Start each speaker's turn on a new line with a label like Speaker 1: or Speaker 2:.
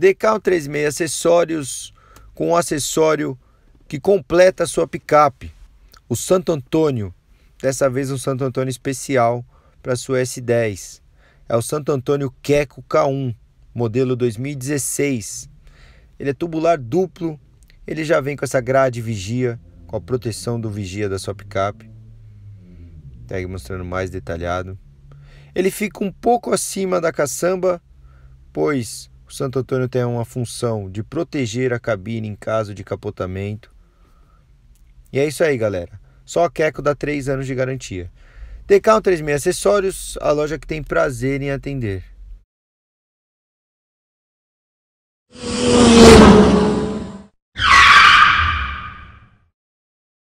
Speaker 1: Decal 36 acessórios com um acessório que completa a sua picape, o Santo Antônio. Dessa vez um Santo Antônio especial para sua S10. É o Santo Antônio Queco K1, modelo 2016. Ele é tubular duplo, ele já vem com essa grade vigia, com a proteção do vigia da sua picape. Tag tá mostrando mais detalhado. Ele fica um pouco acima da caçamba, pois o Santo Antônio tem uma função de proteger a cabine em caso de capotamento. E é isso aí, galera. Só a Keco dá 3 anos de garantia. Decal 36 Acessórios, a loja que tem prazer em atender.